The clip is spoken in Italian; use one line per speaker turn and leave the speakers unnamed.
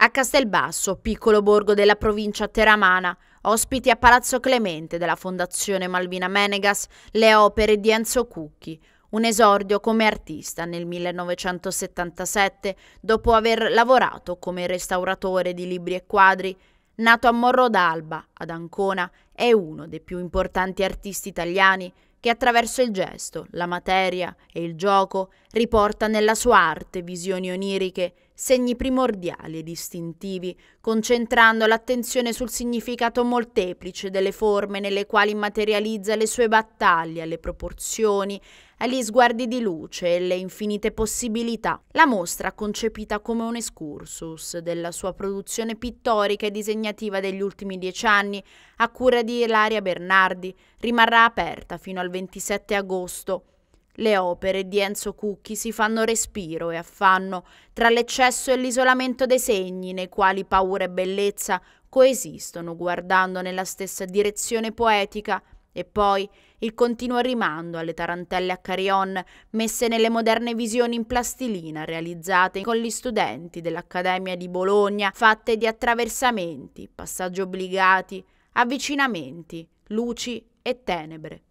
A Castelbasso, piccolo borgo della provincia teramana, ospiti a Palazzo Clemente della Fondazione Malvina Menegas le opere di Enzo Cucchi, un esordio come artista nel 1977 dopo aver lavorato come restauratore di libri e quadri. Nato a Morro d'Alba, ad Ancona, è uno dei più importanti artisti italiani che attraverso il gesto, la materia e il gioco riporta nella sua arte visioni oniriche segni primordiali e distintivi, concentrando l'attenzione sul significato molteplice delle forme nelle quali materializza le sue battaglie, alle proporzioni, agli sguardi di luce e le infinite possibilità. La mostra, concepita come un excursus della sua produzione pittorica e disegnativa degli ultimi dieci anni, a cura di Ilaria Bernardi, rimarrà aperta fino al 27 agosto le opere di Enzo Cucchi si fanno respiro e affanno tra l'eccesso e l'isolamento dei segni nei quali paura e bellezza coesistono guardando nella stessa direzione poetica e poi il continuo rimando alle tarantelle a carion messe nelle moderne visioni in plastilina realizzate con gli studenti dell'Accademia di Bologna, fatte di attraversamenti, passaggi obbligati, avvicinamenti, luci e tenebre.